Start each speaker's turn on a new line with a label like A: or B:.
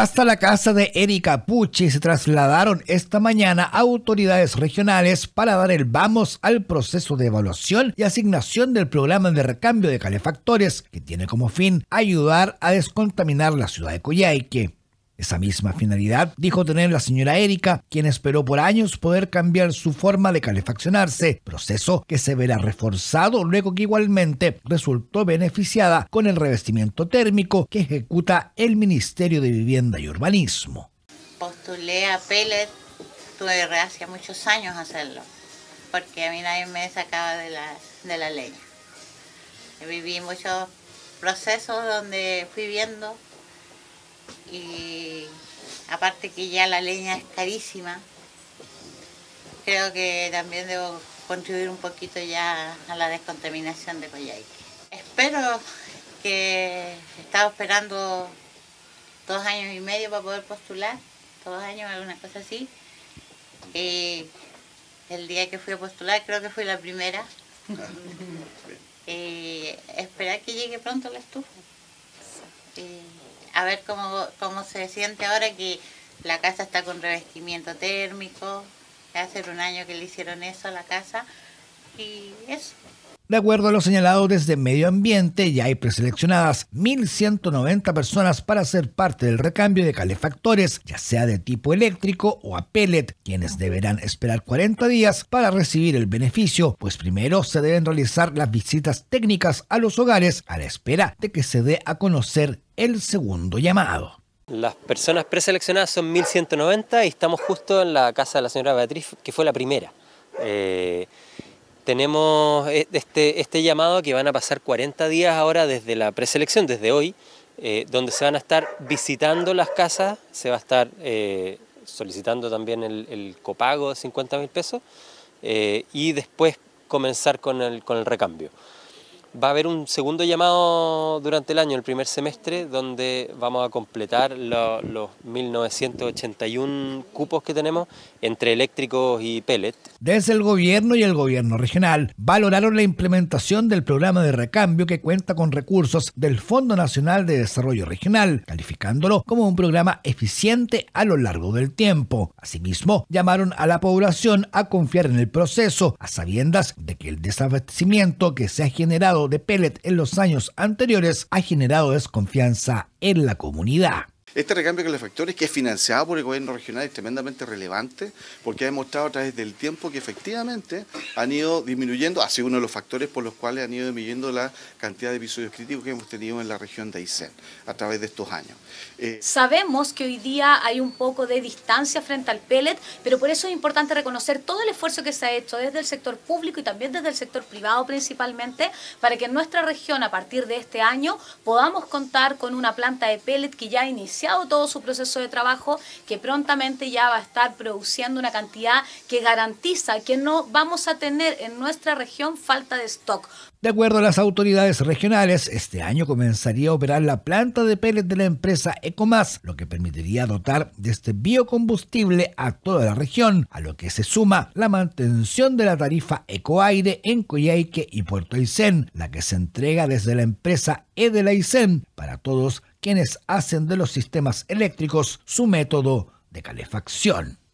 A: Hasta la casa de Erika Pucci se trasladaron esta mañana autoridades regionales para dar el vamos al proceso de evaluación y asignación del programa de recambio de calefactores, que tiene como fin ayudar a descontaminar la ciudad de Coyhaique. Esa misma finalidad dijo tener la señora Erika, quien esperó por años poder cambiar su forma de calefaccionarse, proceso que se verá reforzado luego que igualmente resultó beneficiada con el revestimiento térmico que ejecuta el Ministerio de Vivienda y Urbanismo.
B: Postulé a Pellet, tuve hace muchos años hacerlo, porque a mí nadie me sacaba de la, de la leña. Viví muchos procesos donde fui viendo y aparte que ya la leña es carísima, creo que también debo contribuir un poquito ya a la descontaminación de Coyhaique. Espero que he estado esperando dos años y medio para poder postular, dos años, alguna cosa así. el día que fui a postular creo que fui la primera. esperar que llegue pronto la estufa eh, a ver cómo, cómo se siente ahora que la casa está con revestimiento térmico. Hace un año que le hicieron eso a la casa y eso.
A: De acuerdo a los señalado desde Medio Ambiente, ya hay preseleccionadas 1.190 personas para ser parte del recambio de calefactores, ya sea de tipo eléctrico o a pellet, quienes deberán esperar 40 días para recibir el beneficio, pues primero se deben realizar las visitas técnicas a los hogares a la espera de que se dé a conocer el segundo llamado.
C: Las personas preseleccionadas son 1.190 y estamos justo en la casa de la señora Beatriz, que fue la primera. Eh, tenemos e-, este, este, llamado que van a pasar 40 días ahora desde la preselección, desde hoy, eh, donde se van a estar visitando las casas, se va a estar eh, solicitando también el, copago de 50 mil pesos eh, y después comenzar con el recambio. Va a haber un segundo llamado durante el año, el primer semestre, donde vamos a completar los 1.981 cupos que tenemos entre eléctricos y pellet.
A: Desde el gobierno y el gobierno regional valoraron la implementación del programa de recambio que cuenta con recursos del Fondo Nacional de Desarrollo Regional, calificándolo como un programa eficiente a lo largo del tiempo. Asimismo, llamaron a la población a confiar en el proceso, a sabiendas de que el desabastecimiento que se ha generado de pellet en los años anteriores ha generado desconfianza en la comunidad.
B: Este recambio con los factores que es financiado por el gobierno regional es tremendamente relevante porque ha demostrado a través del tiempo que efectivamente han ido disminuyendo, ha sido uno de los factores por los cuales han ido disminuyendo la cantidad de episodios críticos que hemos tenido en la región de Aysén a través de estos años. Eh,
D: Sabemos que hoy día hay un poco de distancia frente al pellet, pero por eso es importante reconocer todo el esfuerzo que se ha hecho desde el sector público y también desde el sector privado principalmente para que en nuestra región a partir de este año podamos contar con una planta de pellet que ya inició todo su proceso de trabajo, que prontamente ya va a estar produciendo una cantidad que garantiza que no vamos a tener en nuestra región falta de stock.
A: De acuerdo a las autoridades regionales, este año comenzaría a operar la planta de pellets de la empresa Ecomas, lo que permitiría dotar de este biocombustible a toda la región, a lo que se suma la mantención de la tarifa Ecoaire en Coyhaique y Puerto Aysén, la que se entrega desde la empresa Edelaisen para todos quienes hacen de los sistemas eléctricos su método de calefacción.